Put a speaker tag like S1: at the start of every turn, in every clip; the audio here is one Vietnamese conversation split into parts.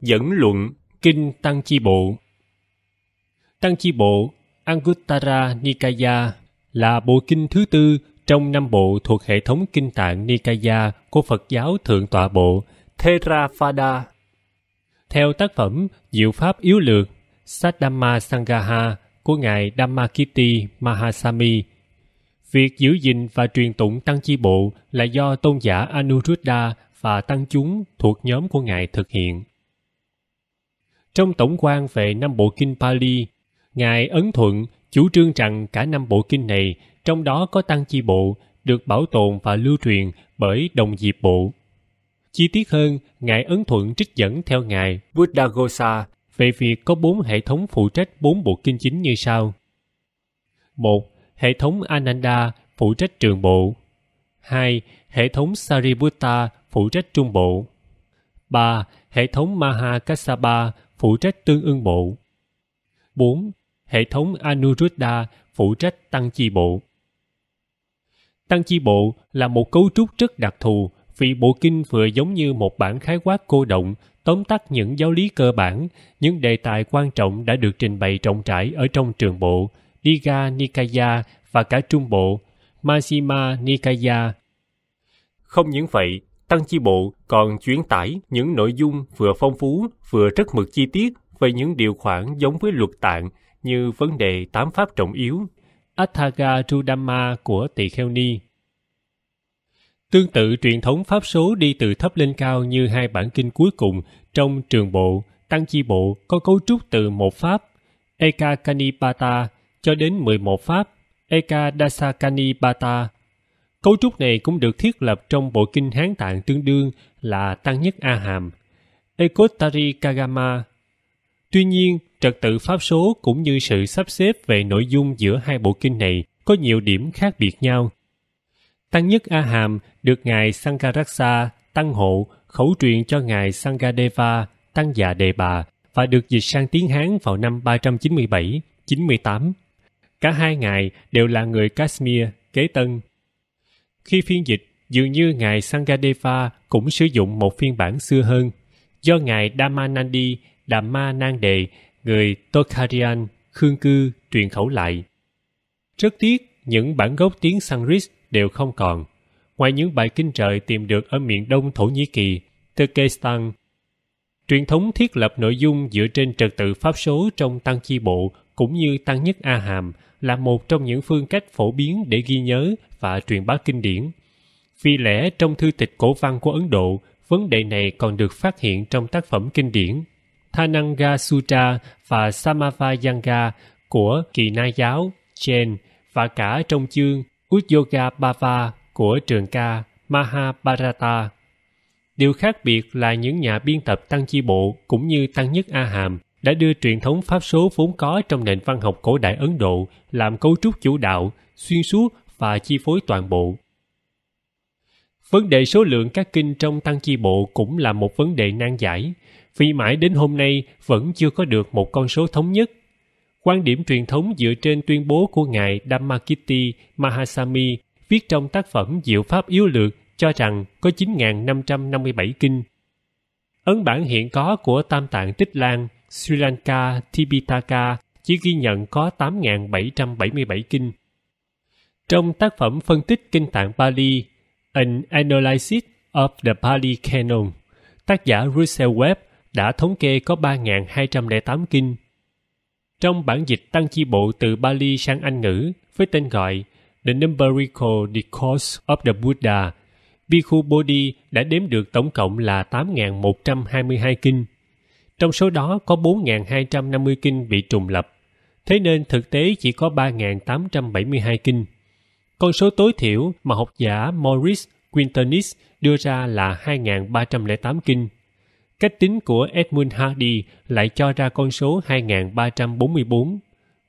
S1: dẫn luận kinh tăng chi bộ tăng chi bộ anguttara nikaya là bộ kinh thứ tư trong năm bộ thuộc hệ thống kinh tạng nikaya của phật giáo thượng tọa bộ theravada theo tác phẩm diệu pháp yếu lược Saddhamma Sangaha của Ngài Dhammakirti Mahasami. Việc giữ gìn và truyền tụng Tăng Chi Bộ là do tôn giả Anuruddha và tăng chúng thuộc nhóm của Ngài thực hiện. Trong tổng quan về năm bộ kinh Pali, Ngài Ấn Thuận chủ trương rằng cả năm bộ kinh này, trong đó có tăng chi bộ, được bảo tồn và lưu truyền bởi đồng diệp bộ. Chi tiết hơn, Ngài Ấn Thuận trích dẫn theo Ngài Buddha Gosa về việc có bốn hệ thống phụ trách bốn bộ kinh chính như sau. 1. Hệ thống Ananda phụ trách trường bộ. 2. Hệ thống Sariputta phụ trách trung bộ. 3. Hệ thống Mahakasapa phụ trách tương ương bộ. 4. Hệ thống Anuruddha phụ trách tăng chi bộ. Tăng chi bộ là một cấu trúc rất đặc thù vì bộ kinh vừa giống như một bản khái quát cô động tóm tắt những giáo lý cơ bản, những đề tài quan trọng đã được trình bày trọng trải ở trong trường bộ, Diga Nikaya và cả trung bộ, Majjhima Nikaya. Không những vậy, tăng chi bộ còn chuyển tải những nội dung vừa phong phú vừa rất mực chi tiết về những điều khoản giống với luật tạng như vấn đề tám pháp trọng yếu Athaga Rudama của Tỳ Kheo Ni. Tương tự truyền thống pháp số đi từ thấp lên cao như hai bản kinh cuối cùng trong trường bộ, tăng chi bộ có cấu trúc từ một pháp Eka Kanipata cho đến 11 pháp Eka Dasakanipata Cấu trúc này cũng được thiết lập trong bộ kinh Hán Tạng tương đương là Tăng Nhất A Hàm, Ekotari Kagama. Tuy nhiên, trật tự pháp số cũng như sự sắp xếp về nội dung giữa hai bộ kinh này có nhiều điểm khác biệt nhau. Tăng Nhất A Hàm được Ngài Sankaraksa, Tăng Hộ, khẩu truyền cho Ngài Sangadeva, Tăng Già Đề Bà và được dịch sang tiếng Hán vào năm 397-98. Cả hai ngài đều là người Kashmir, Kế Tân. Khi phiên dịch, dường như Ngài Sangadeva cũng sử dụng một phiên bản xưa hơn, do Ngài Dhammanandi Dhamma Nang Đề, người Tokharian, Khương Cư truyền khẩu lại. Rất tiếc, những bản gốc tiếng Sanskrit đều không còn. Ngoài những bài kinh trời tìm được ở miền đông Thổ Nhĩ Kỳ, Turkestan, truyền thống thiết lập nội dung dựa trên trật tự pháp số trong tăng chi bộ cũng như Tăng Nhất A Hàm là một trong những phương cách phổ biến để ghi nhớ và truyền bá kinh điển. Vì lẽ trong thư tịch cổ văn của Ấn Độ, vấn đề này còn được phát hiện trong tác phẩm kinh điển Thananga Sutra và Samavayanga của kỳ na giáo chen và cả trong chương Uyoga bava của trường ca Mahabharata. Điều khác biệt là những nhà biên tập tăng chi bộ cũng như tăng nhất A Hàm đã đưa truyền thống pháp số vốn có trong nền văn học cổ đại Ấn Độ làm cấu trúc chủ đạo, xuyên suốt và chi phối toàn bộ. Vấn đề số lượng các kinh trong tăng chi bộ cũng là một vấn đề nan giải, vì mãi đến hôm nay vẫn chưa có được một con số thống nhất. Quan điểm truyền thống dựa trên tuyên bố của ngài dhammakiti Mahasami viết trong tác phẩm Diệu Pháp Yếu Lược cho rằng có 9.557 kinh. Ấn bản hiện có của Tam Tạng Tích Lan – Sri Lanka, Tipitaka chỉ ghi nhận có 8.777 kinh. Trong tác phẩm phân tích kinh tạng Pali, An Analysis of the Pali Canon, tác giả Russell Webb đã thống kê có 3.208 kinh. Trong bản dịch tăng chi bộ từ Bali sang Anh ngữ với tên gọi The Numerical Discourse of the Buddha, Bhikkhu Bodhi đã đếm được tổng cộng là 8.122 kinh. Trong số đó có 4.250 kinh bị trùng lập, thế nên thực tế chỉ có 3.872 kinh. Con số tối thiểu mà học giả Maurice Quintanis đưa ra là 2.308 kinh. Cách tính của Edmund Hardy lại cho ra con số 2.344.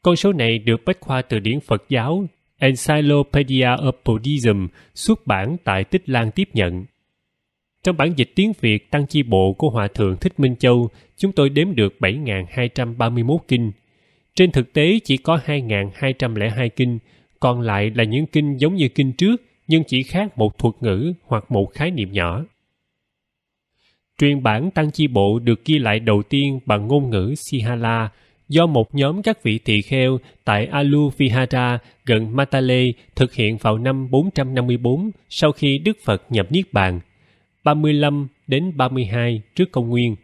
S1: Con số này được Bách khoa Từ điển Phật giáo Encyclopedia of Buddhism xuất bản tại Tích Lan tiếp nhận. Trong bản dịch tiếng Việt tăng chi bộ của Hòa Thượng Thích Minh Châu, chúng tôi đếm được 7.231 kinh. Trên thực tế chỉ có 2.202 kinh, còn lại là những kinh giống như kinh trước nhưng chỉ khác một thuật ngữ hoặc một khái niệm nhỏ. Truyền bản tăng chi bộ được ghi lại đầu tiên bằng ngôn ngữ Sihala do một nhóm các vị tỳ kheo tại alu vihara gần Matale thực hiện vào năm 454 sau khi Đức Phật nhập Niết Bàn – 35 đến 32 trước công nguyên.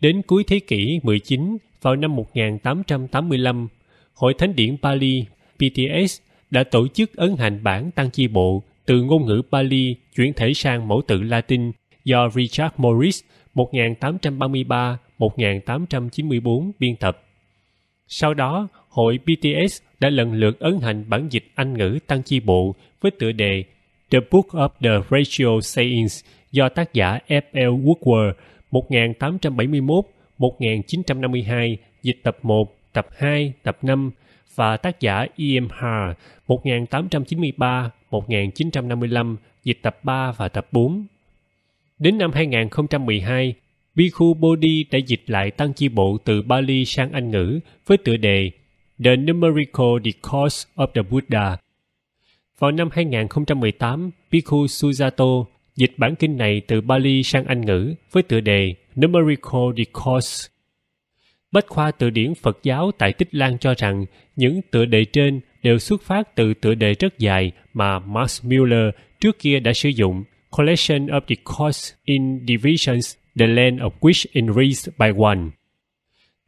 S1: Đến cuối thế kỷ 19, vào năm 1885, Hội Thánh điển Pali PTS đã tổ chức ấn hành bản tăng chi bộ từ ngôn ngữ Pali chuyển thể sang mẫu tự Latin do Richard Morris 1833-1894 biên tập. Sau đó, hội PTS đã lần lượt ấn hành bản dịch Anh ngữ tăng chi bộ với tựa đề The Book of the Ratio Sayings do tác giả F.L. Woodward 1871-1952, dịch tập 1, tập 2, tập 5 và tác giả E.M. Har 1893-1955, dịch tập 3 và tập 4. Đến năm 2012, Bhikkhu Bodhi đã dịch lại tăng chi bộ từ Bali sang Anh ngữ với tựa đề The Numerical Discourse of the Buddha vào năm 2018, Bhikkhu Sujato dịch bản kinh này từ Bali sang Anh ngữ với tựa đề Numerical Discourse. Bách khoa từ điển Phật giáo tại Tích Lan cho rằng những tựa đề trên đều xuất phát từ tựa đề rất dài mà Max Muller trước kia đã sử dụng Collection of Discourse in Divisions, The Land of Which Enriched by One.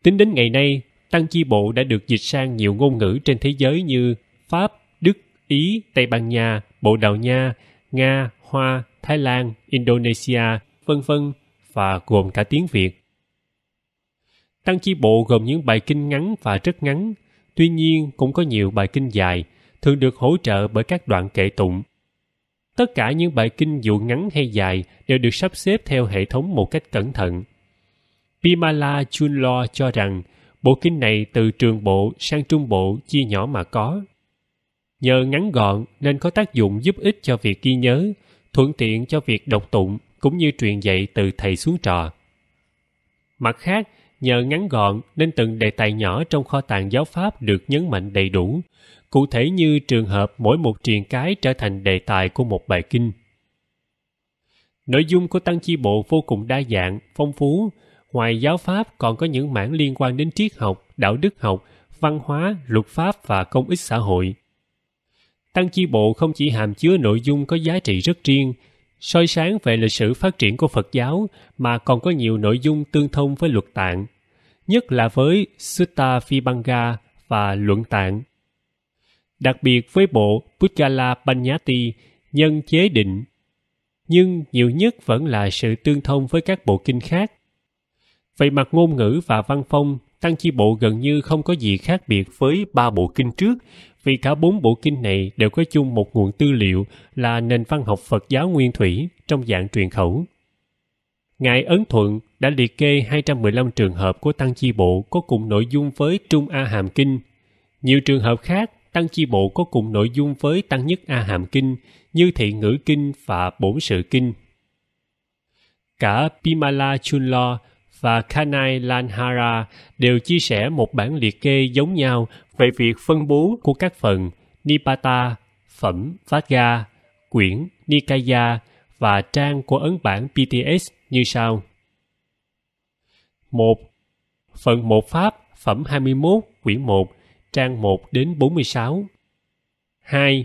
S1: Tính đến ngày nay, Tăng Chi Bộ đã được dịch sang nhiều ngôn ngữ trên thế giới như Pháp, Ý, Tây Ban Nha, Bồ Đào Nha, Nga, Hoa, Thái Lan, Indonesia, vân vân và gồm cả tiếng Việt. Tăng chi bộ gồm những bài kinh ngắn và rất ngắn, tuy nhiên cũng có nhiều bài kinh dài, thường được hỗ trợ bởi các đoạn kệ tụng. Tất cả những bài kinh dù ngắn hay dài đều được sắp xếp theo hệ thống một cách cẩn thận. Pimala Chunlo cho rằng bộ kinh này từ trường bộ sang trung bộ chia nhỏ mà có. Nhờ ngắn gọn nên có tác dụng giúp ích cho việc ghi nhớ, thuận tiện cho việc đọc tụng cũng như truyền dạy từ thầy xuống trò. Mặt khác, nhờ ngắn gọn nên từng đề tài nhỏ trong kho tàng giáo pháp được nhấn mạnh đầy đủ, cụ thể như trường hợp mỗi một truyền cái trở thành đề tài của một bài kinh. Nội dung của tăng chi bộ vô cùng đa dạng, phong phú, ngoài giáo pháp còn có những mảng liên quan đến triết học, đạo đức học, văn hóa, luật pháp và công ích xã hội – tăng chi bộ không chỉ hàm chứa nội dung có giá trị rất riêng soi sáng về lịch sử phát triển của phật giáo mà còn có nhiều nội dung tương thông với luật tạng nhất là với sutta vibhanga và luận tạng đặc biệt với bộ Pujala Panyati, nhân chế định. Nhưng nhiều nhất vẫn là sự tương thông với các bộ kinh khác. Vậy mặt ngôn ngữ và văn phong, Tăng Chi Bộ gần như không có gì khác biệt với ba bộ kinh trước vì cả bốn bộ kinh này đều có chung một nguồn tư liệu là nền văn học Phật giáo nguyên thủy trong dạng truyền khẩu. Ngài Ấn Thuận đã liệt kê 215 trường hợp của Tăng Chi Bộ có cùng nội dung với Trung A Hàm Kinh. Nhiều trường hợp khác, Tăng Chi Bộ có cùng nội dung với Tăng Nhất A Hàm Kinh như Thị Ngữ Kinh và Bổn Sự Kinh. Cả Pimala Chunlo và Kanai Lanhara đều chia sẻ một bản liệt kê giống nhau về việc phân bố của các phần Nipata, phẩm Vatga, quyển Nikaya và trang của ấn bản PTS như sau. 1. Phần 1 Pháp, phẩm 21, quyển 1, trang 1 đến 46. 2.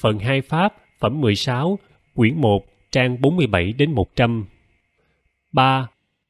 S1: Phần 2 Pháp, phẩm 16, quyển 1, trang 47 đến 100. 3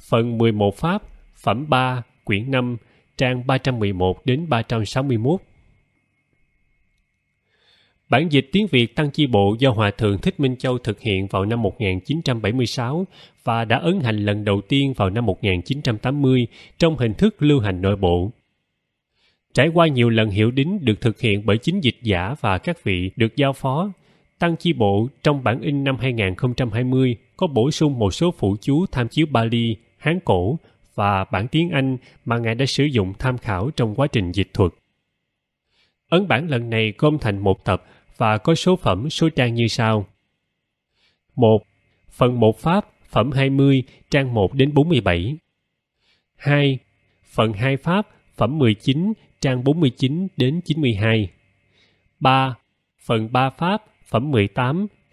S1: phần 11 Pháp, phẩm 3, quyển 5, trang 311 đến 361. Bản dịch tiếng Việt Tăng Chi Bộ do Hòa Thượng Thích Minh Châu thực hiện vào năm 1976 và đã ấn hành lần đầu tiên vào năm 1980 trong hình thức lưu hành nội bộ. Trải qua nhiều lần hiệu đính được thực hiện bởi chính dịch giả và các vị được giao phó, Tăng Chi Bộ trong bản in năm 2020 có bổ sung một số phụ chú tham chiếu Bali, Hán cổ và bản tiếng Anh mà ngài đã sử dụng tham khảo trong quá trình dịch thuật. Ấn bản lần này gom thành một tập và có số phẩm số trang như sau. 1. Phần 1 Pháp, phẩm 20, trang 1 đến 47. 2. Phần 2 Pháp, phẩm 19, trang 49 đến 92. 3. Phần 3 Pháp, phẩm 18,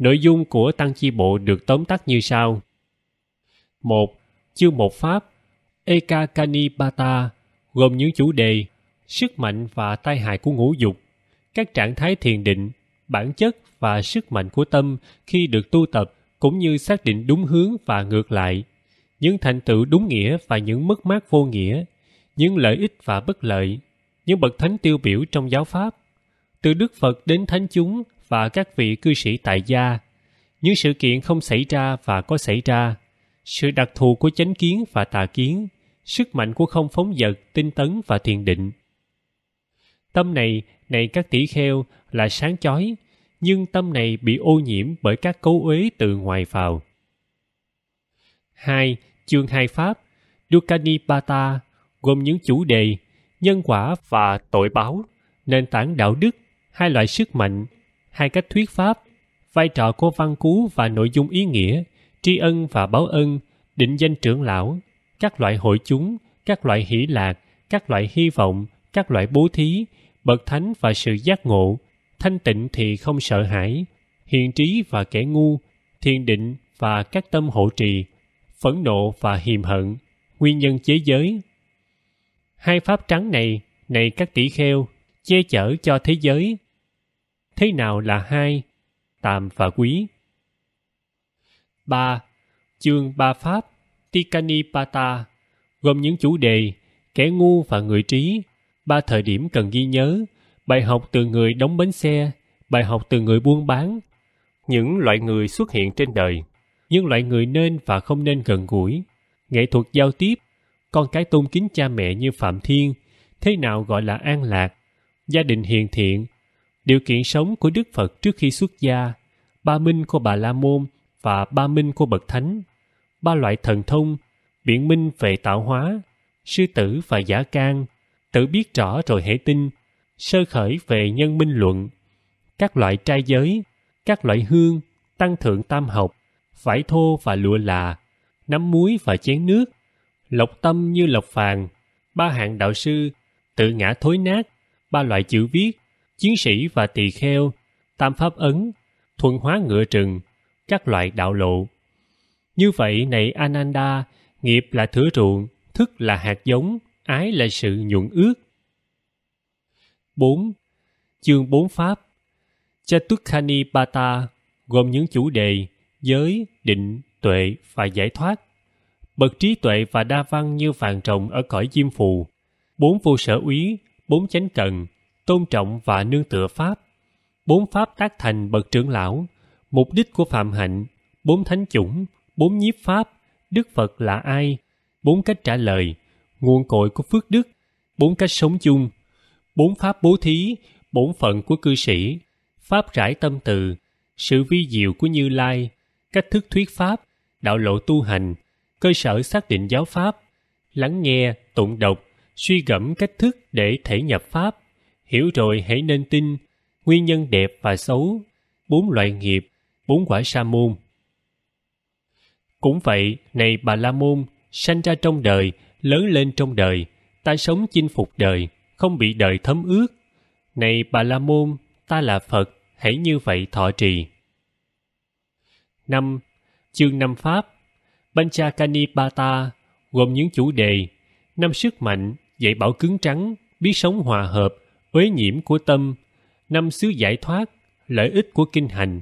S1: Nội dung của tăng chi bộ được tóm tắt như sau. 1. Chương một Pháp Ekakanipata gồm những chủ đề sức mạnh và tai hại của ngũ dục, các trạng thái thiền định, bản chất và sức mạnh của tâm khi được tu tập cũng như xác định đúng hướng và ngược lại, những thành tựu đúng nghĩa và những mất mát vô nghĩa, những lợi ích và bất lợi, những bậc thánh tiêu biểu trong giáo pháp. Từ Đức Phật đến Thánh chúng và các vị cư sĩ tại gia những sự kiện không xảy ra và có xảy ra sự đặc thù của chánh kiến và tà kiến sức mạnh của không phóng dật tinh tấn và thiền định tâm này này các tỷ kheo là sáng chói nhưng tâm này bị ô nhiễm bởi các cấu uế từ ngoài vào hai Chương hai Pháp Dukkhanipata gồm những chủ đề nhân quả và tội báo nền tảng đạo đức hai loại sức mạnh hai cách thuyết pháp vai trò của văn cú và nội dung ý nghĩa tri ân và báo ân định danh trưởng lão các loại hội chúng các loại hỷ lạc các loại hy vọng các loại bố thí bậc thánh và sự giác ngộ thanh tịnh thì không sợ hãi hiền trí và kẻ ngu thiền định và các tâm hộ trì phẫn nộ và hiềm hận nguyên nhân chế giới hai pháp trắng này này các tỷ kheo che chở cho thế giới thế nào là hai tạm và quý ba Chương Ba Pháp pata gồm những chủ đề kẻ ngu và người trí, ba thời điểm cần ghi nhớ, bài học từ người đóng bến xe, bài học từ người buôn bán, những loại người xuất hiện trên đời, những loại người nên và không nên gần gũi, nghệ thuật giao tiếp, con cái tôn kính cha mẹ như Phạm Thiên, thế nào gọi là an lạc, gia đình hiền thiện, Điều kiện sống của Đức Phật trước khi xuất gia, ba minh của Bà La Môn và ba minh của Bậc Thánh, ba loại thần thông, biện minh về tạo hóa, sư tử và giả can, tự biết rõ rồi hãy tin, sơ khởi về nhân minh luận, các loại trai giới, các loại hương, tăng thượng tam học, phải thô và lụa là, nắm muối và chén nước, lộc tâm như lộc phàn, ba hạng đạo sư, tự ngã thối nát, ba loại chữ viết, chiến sĩ và tỳ kheo, tam pháp ấn, thuần hóa ngựa trừng, các loại đạo lộ. Như vậy này Ananda, nghiệp là thửa ruộng, thức là hạt giống, ái là sự nhuận ước. 4. Chương 4 Pháp Chatukhani Pata gồm những chủ đề giới, định, tuệ và giải thoát. Bậc trí tuệ và đa văn như vàng trồng ở cõi diêm phù, bốn vô sở úy, bốn chánh cần, tôn trọng và nương tựa Pháp. Bốn Pháp tác thành bậc trưởng lão, mục đích của Phạm Hạnh, bốn thánh chủng, bốn nhiếp Pháp, Đức Phật là ai, bốn cách trả lời, nguồn cội của phước đức, bốn cách sống chung, bốn pháp bố thí, bốn phận của cư sĩ, pháp rải tâm từ, sự vi diệu của Như Lai, cách thức thuyết pháp, đạo lộ tu hành, cơ sở xác định giáo pháp, lắng nghe, tụng đọc, suy gẫm cách thức để thể nhập pháp, hiểu rồi hãy nên tin nguyên nhân đẹp và xấu bốn loại nghiệp bốn quả sa môn cũng vậy này bà la môn sanh ra trong đời lớn lên trong đời ta sống chinh phục đời không bị đời thấm ướt này bà la môn ta là phật hãy như vậy thọ trì năm chương năm pháp bata gồm những chủ đề năm sức mạnh, dạy bảo cứng trắng, biết sống hòa hợp, uế nhiễm của tâm năm xứ giải thoát lợi ích của kinh hành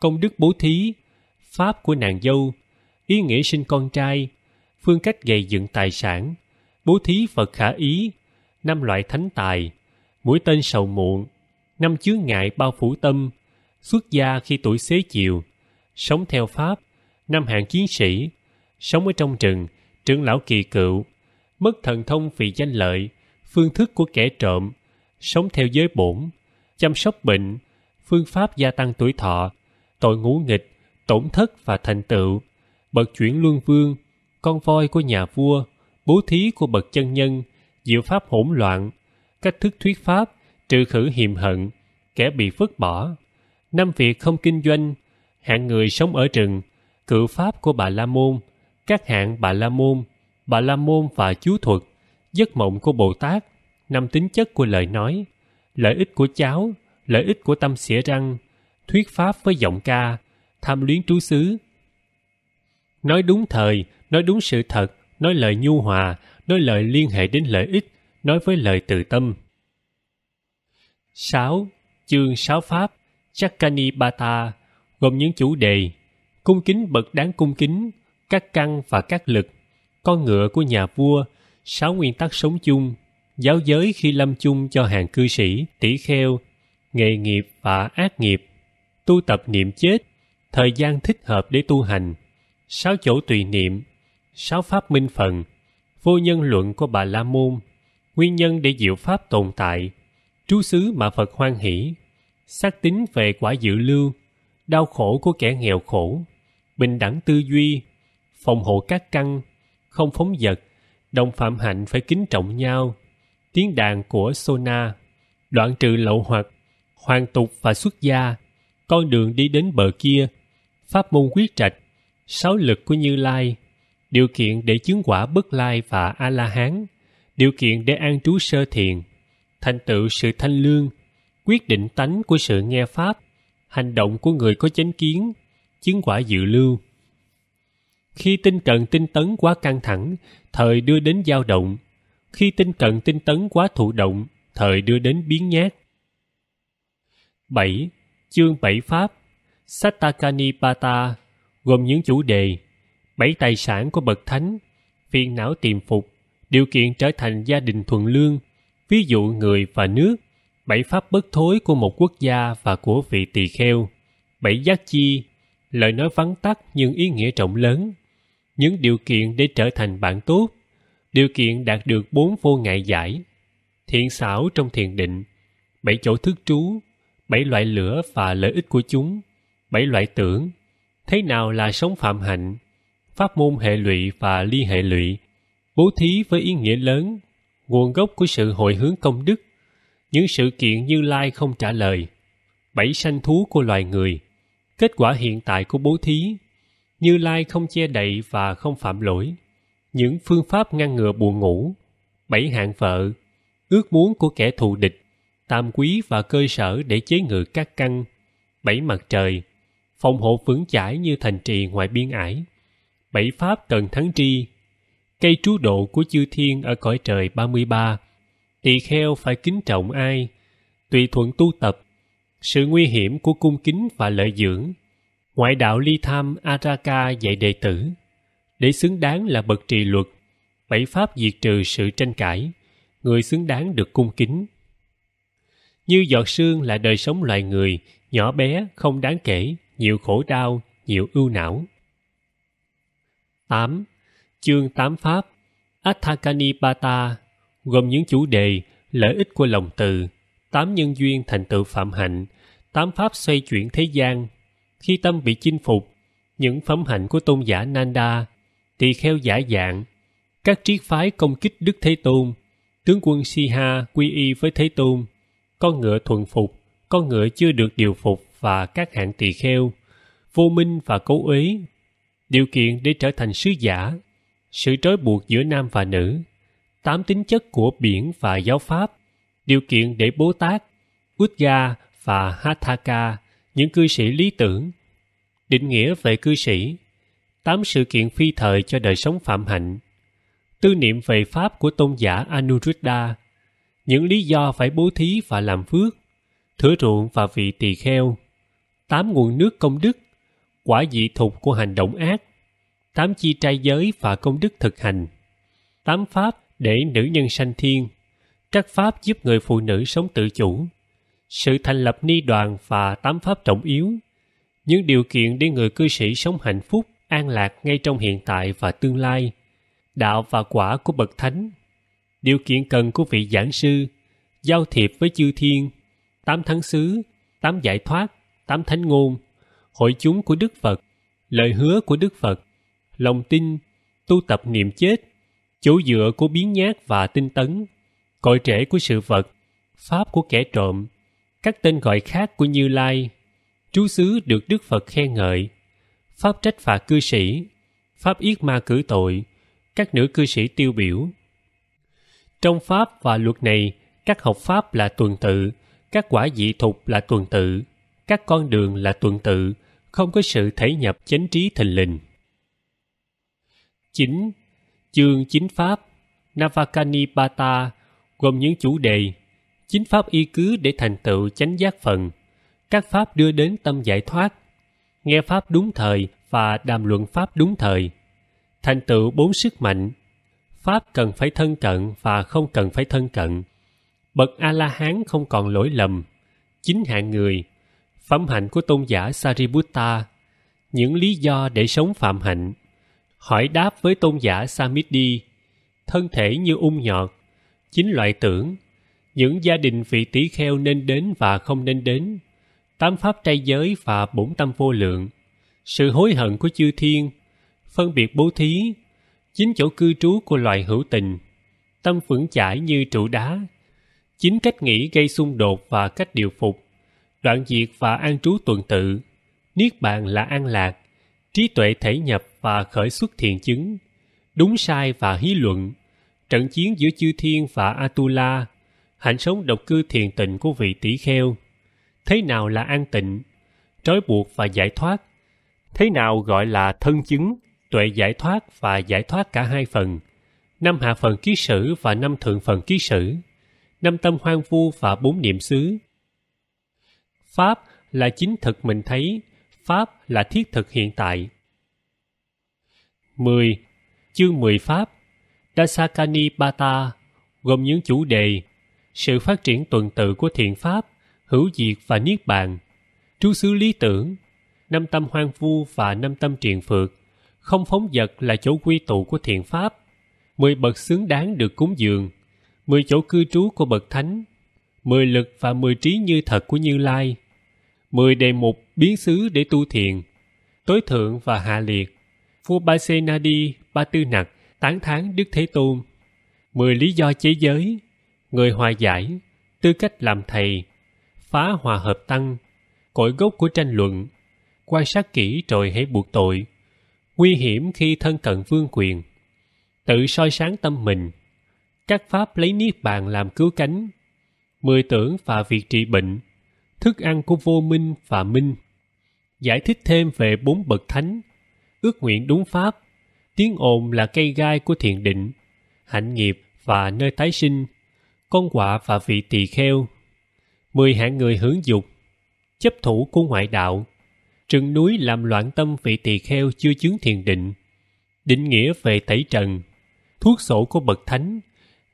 S1: công đức bố thí pháp của nàng dâu ý nghĩa sinh con trai phương cách gầy dựng tài sản bố thí phật khả ý năm loại thánh tài mũi tên sầu muộn năm chướng ngại bao phủ tâm xuất gia khi tuổi xế chiều sống theo pháp năm hạng chiến sĩ sống ở trong rừng trưởng lão kỳ cựu mất thần thông vì danh lợi phương thức của kẻ trộm sống theo giới bổn, chăm sóc bệnh, phương pháp gia tăng tuổi thọ, tội ngũ nghịch, tổn thất và thành tựu, bậc chuyển luân vương, con voi của nhà vua, bố thí của bậc chân nhân, diệu pháp hỗn loạn, cách thức thuyết pháp, trừ khử hiềm hận, kẻ bị vứt bỏ, năm việc không kinh doanh, hạng người sống ở rừng, cự pháp của Bà La Môn, các hạng Bà La Môn, Bà La Môn và chú thuật, giấc mộng của Bồ Tát, năm tính chất của lời nói, lợi ích của cháo, lợi ích của tâm xỉa răng, thuyết pháp với giọng ca, tham luyến trú xứ. Nói đúng thời, nói đúng sự thật, nói lời nhu hòa, nói lời liên hệ đến lợi ích, nói với lời từ tâm. 6. Chương 6 Pháp Chakani Bata gồm những chủ đề cung kính bậc đáng cung kính, các căn và các lực, con ngựa của nhà vua, sáu nguyên tắc sống chung, giáo giới khi lâm chung cho hàng cư sĩ, tỷ kheo, nghề nghiệp và ác nghiệp, tu tập niệm chết, thời gian thích hợp để tu hành, sáu chỗ tùy niệm, sáu pháp minh phần, vô nhân luận của Bà La Môn, nguyên nhân để diệu pháp tồn tại, trú xứ mà Phật hoan hỷ, xác tính về quả dự lưu, đau khổ của kẻ nghèo khổ, bình đẳng tư duy, phòng hộ các căn, không phóng vật, đồng phạm hạnh phải kính trọng nhau, tiếng đàn của Sona, đoạn trừ lậu hoặc, hoàn tục và xuất gia, con đường đi đến bờ kia, pháp môn quyết trạch, sáu lực của Như Lai, điều kiện để chứng quả bất lai và A-la-hán, điều kiện để an trú sơ thiền, thành tựu sự thanh lương, quyết định tánh của sự nghe pháp, hành động của người có chánh kiến, chứng quả dự lưu. Khi tinh cần tinh tấn quá căng thẳng, thời đưa đến dao động, khi tinh cận tinh tấn quá thụ động thời đưa đến biến nhát 7. Chương 7 Pháp pata gồm những chủ đề bảy tài sản của bậc thánh phiền não tiềm phục điều kiện trở thành gia đình thuận lương ví dụ người và nước bảy pháp bất thối của một quốc gia và của vị tỳ kheo bảy giác chi lời nói vắn tắt nhưng ý nghĩa trọng lớn những điều kiện để trở thành bạn tốt điều kiện đạt được bốn vô ngại giải thiện xảo trong thiền định bảy chỗ thức trú bảy loại lửa và lợi ích của chúng bảy loại tưởng thế nào là sống phạm hạnh pháp môn hệ lụy và ly hệ lụy bố thí với ý nghĩa lớn nguồn gốc của sự hồi hướng công đức những sự kiện như lai không trả lời bảy sanh thú của loài người kết quả hiện tại của bố thí như lai không che đậy và không phạm lỗi những phương pháp ngăn ngừa buồn ngủ, bảy hạng vợ, ước muốn của kẻ thù địch, tam quý và cơ sở để chế ngự các căn, bảy mặt trời, phòng hộ vững chãi như thành trì ngoài biên ải, bảy pháp cần thắng tri, cây trú độ của chư thiên ở cõi trời 33, tỳ kheo phải kính trọng ai, tùy thuận tu tập, sự nguy hiểm của cung kính và lợi dưỡng, ngoại đạo ly tham Araka dạy đệ tử, để xứng đáng là bậc trì luật bảy pháp diệt trừ sự tranh cãi người xứng đáng được cung kính như giọt sương là đời sống loài người nhỏ bé không đáng kể nhiều khổ đau nhiều ưu não 8. Chương 8 Pháp Athakanipata gồm những chủ đề lợi ích của lòng từ, tám nhân duyên thành tựu phạm hạnh, tám pháp xoay chuyển thế gian. Khi tâm bị chinh phục, những phẩm hạnh của tôn giả Nanda tỳ kheo giả dạng các triết phái công kích đức thế tôn tướng quân siha quy y với thế tôn con ngựa thuần phục con ngựa chưa được điều phục và các hạng tỳ kheo vô minh và cố uế điều kiện để trở thành sứ giả sự trói buộc giữa nam và nữ tám tính chất của biển và giáo pháp điều kiện để bố tát Udga và Hathaka, những cư sĩ lý tưởng. Định nghĩa về cư sĩ tám sự kiện phi thời cho đời sống phạm hạnh, tư niệm về pháp của tôn giả Anuruddha, những lý do phải bố thí và làm phước, thửa ruộng và vị tỳ kheo, tám nguồn nước công đức, quả dị thục của hành động ác, tám chi trai giới và công đức thực hành, tám pháp để nữ nhân sanh thiên, các pháp giúp người phụ nữ sống tự chủ, sự thành lập ni đoàn và tám pháp trọng yếu, những điều kiện để người cư sĩ sống hạnh phúc, an lạc ngay trong hiện tại và tương lai đạo và quả của bậc thánh điều kiện cần của vị giảng sư giao thiệp với chư thiên tám thắng xứ tám giải thoát tám thánh ngôn hội chúng của đức phật lời hứa của đức phật lòng tin tu tập niệm chết chỗ dựa của biến nhát và tinh tấn cội rễ của sự vật pháp của kẻ trộm các tên gọi khác của như lai trú xứ được đức phật khen ngợi pháp trách phạt cư sĩ, pháp yết ma cử tội, các nữ cư sĩ tiêu biểu. Trong pháp và luật này, các học pháp là tuần tự, các quả dị thục là tuần tự, các con đường là tuần tự, không có sự thể nhập chánh trí thình lình. 9. Chương 9 Pháp Navakanipata gồm những chủ đề chính pháp y cứ để thành tựu chánh giác phần các pháp đưa đến tâm giải thoát nghe pháp đúng thời và đàm luận pháp đúng thời. Thành tựu bốn sức mạnh. Pháp cần phải thân cận và không cần phải thân cận. Bậc A-la-hán không còn lỗi lầm. Chính hạng người. Phẩm hạnh của tôn giả Sariputta. Những lý do để sống phạm hạnh. Hỏi đáp với tôn giả Samiddhi, Thân thể như ung nhọt. Chính loại tưởng. Những gia đình vị tỷ kheo nên đến và không nên đến tám pháp trai giới và bốn tâm vô lượng, sự hối hận của chư thiên, phân biệt bố thí, chính chỗ cư trú của loài hữu tình, tâm vững chãi như trụ đá, chính cách nghĩ gây xung đột và cách điều phục, đoạn diệt và an trú tuần tự, niết bàn là an lạc, trí tuệ thể nhập và khởi xuất thiền chứng, đúng sai và hí luận, trận chiến giữa chư thiên và Atula, hạnh sống độc cư thiền tịnh của vị tỷ kheo thế nào là an tịnh trói buộc và giải thoát thế nào gọi là thân chứng tuệ giải thoát và giải thoát cả hai phần năm hạ phần ký sử và năm thượng phần ký sử năm tâm hoang vu và bốn niệm xứ pháp là chính thực mình thấy pháp là thiết thực hiện tại 10. Chương 10 Pháp Dasakani Bata gồm những chủ đề sự phát triển tuần tự của thiện pháp hữu diệt và niết bàn trú xứ lý tưởng năm tâm hoang vu và năm tâm triền phượt không phóng vật là chỗ quy tụ của thiện pháp mười bậc xứng đáng được cúng dường mười chỗ cư trú của bậc thánh mười lực và mười trí như thật của như lai mười đề mục biến xứ để tu thiền tối thượng và hạ liệt vua ba xê na đi ba tư nặc tán thán đức thế tôn mười lý do chế giới người hòa giải tư cách làm thầy phá hòa hợp tăng cội gốc của tranh luận quan sát kỹ rồi hãy buộc tội nguy hiểm khi thân cận vương quyền tự soi sáng tâm mình các pháp lấy niết bàn làm cứu cánh mười tưởng và việc trị bệnh thức ăn của vô minh và minh giải thích thêm về bốn bậc thánh ước nguyện đúng pháp tiếng ồn là cây gai của thiền định hạnh nghiệp và nơi tái sinh con quả và vị tỳ kheo mười hạng người hướng dục chấp thủ của ngoại đạo trừng núi làm loạn tâm vị tỳ kheo chưa chứng thiền định định nghĩa về tẩy trần thuốc sổ của bậc thánh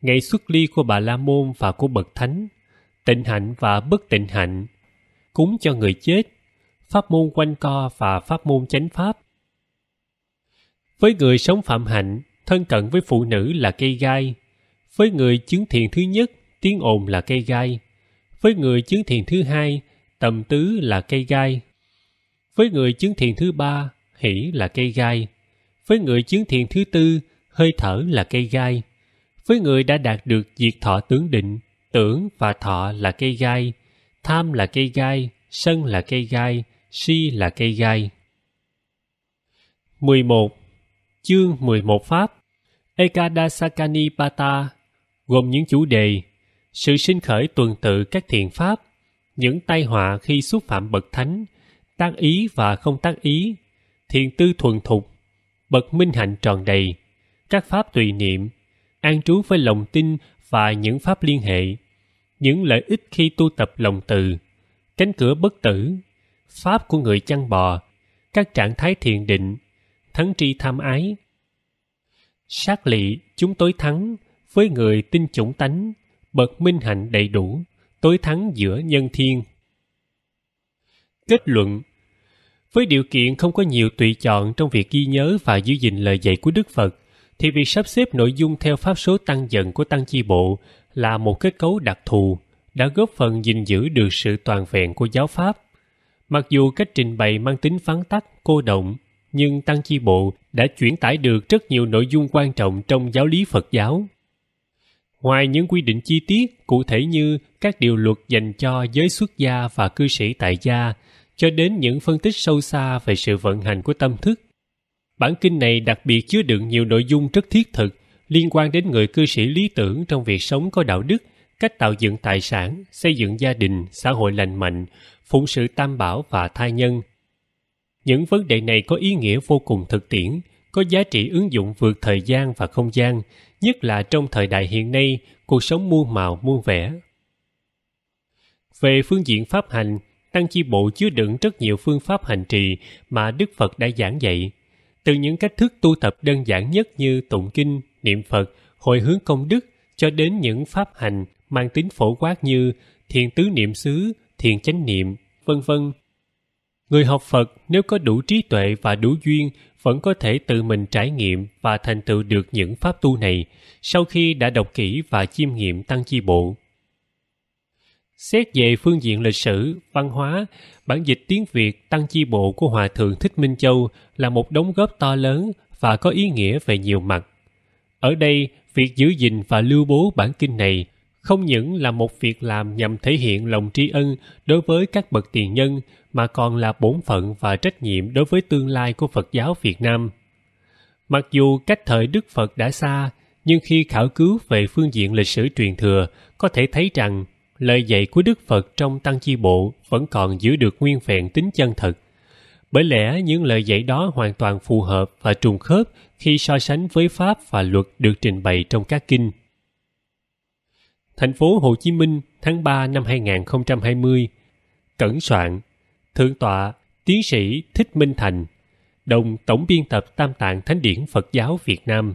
S1: ngày xuất ly của bà la môn và của bậc thánh tịnh hạnh và bất tịnh hạnh cúng cho người chết pháp môn quanh co và pháp môn chánh pháp với người sống phạm hạnh thân cận với phụ nữ là cây gai với người chứng thiền thứ nhất tiếng ồn là cây gai với người chứng thiền thứ hai tầm tứ là cây gai với người chứng thiền thứ ba hỷ là cây gai với người chứng thiền thứ tư hơi thở là cây gai với người đã đạt được diệt thọ tướng định tưởng và thọ là cây gai tham là cây gai sân là cây gai si là cây gai 11. Chương 11 Pháp Ekadasakani Pata gồm những chủ đề sự sinh khởi tuần tự các thiện pháp, những tai họa khi xúc phạm bậc thánh, tác ý và không tác ý, thiền tư thuần thục, bậc minh hạnh tròn đầy, các pháp tùy niệm, an trú với lòng tin và những pháp liên hệ, những lợi ích khi tu tập lòng từ, cánh cửa bất tử, pháp của người chăn bò, các trạng thái thiền định, thắng tri tham ái. Sát lị chúng tối thắng với người tin chủng tánh, bậc minh hạnh đầy đủ tối thắng giữa nhân thiên kết luận với điều kiện không có nhiều tùy chọn trong việc ghi nhớ và giữ gìn lời dạy của đức phật thì việc sắp xếp nội dung theo pháp số tăng dần của tăng chi bộ là một kết cấu đặc thù đã góp phần gìn giữ được sự toàn vẹn của giáo pháp mặc dù cách trình bày mang tính phán tắc cô động nhưng tăng chi bộ đã chuyển tải được rất nhiều nội dung quan trọng trong giáo lý phật giáo Ngoài những quy định chi tiết, cụ thể như các điều luật dành cho giới xuất gia và cư sĩ tại gia, cho đến những phân tích sâu xa về sự vận hành của tâm thức. Bản kinh này đặc biệt chứa đựng nhiều nội dung rất thiết thực liên quan đến người cư sĩ lý tưởng trong việc sống có đạo đức, cách tạo dựng tài sản, xây dựng gia đình, xã hội lành mạnh, phụng sự tam bảo và thai nhân. Những vấn đề này có ý nghĩa vô cùng thực tiễn, có giá trị ứng dụng vượt thời gian và không gian, nhất là trong thời đại hiện nay cuộc sống muôn màu muôn vẻ về phương diện pháp hành tăng chi bộ chứa đựng rất nhiều phương pháp hành trì mà đức phật đã giảng dạy từ những cách thức tu tập đơn giản nhất như tụng kinh niệm phật hồi hướng công đức cho đến những pháp hành mang tính phổ quát như thiền tứ niệm xứ thiền chánh niệm vân vân người học phật nếu có đủ trí tuệ và đủ duyên vẫn có thể tự mình trải nghiệm và thành tựu được những pháp tu này sau khi đã đọc kỹ và chiêm nghiệm tăng chi bộ. Xét về phương diện lịch sử, văn hóa, bản dịch tiếng Việt tăng chi bộ của Hòa Thượng Thích Minh Châu là một đóng góp to lớn và có ý nghĩa về nhiều mặt. Ở đây, việc giữ gìn và lưu bố bản kinh này không những là một việc làm nhằm thể hiện lòng tri ân đối với các bậc tiền nhân mà còn là bổn phận và trách nhiệm đối với tương lai của Phật giáo Việt Nam. Mặc dù cách thời Đức Phật đã xa, nhưng khi khảo cứu về phương diện lịch sử truyền thừa, có thể thấy rằng lời dạy của Đức Phật trong Tăng Chi Bộ vẫn còn giữ được nguyên vẹn tính chân thật. Bởi lẽ những lời dạy đó hoàn toàn phù hợp và trùng khớp khi so sánh với pháp và luật được trình bày trong các kinh. Thành phố Hồ Chí Minh, tháng 3 năm 2020 Cẩn soạn Thượng tọa Tiến sĩ Thích Minh Thành, đồng tổng biên tập Tam Tạng Thánh điển Phật giáo Việt Nam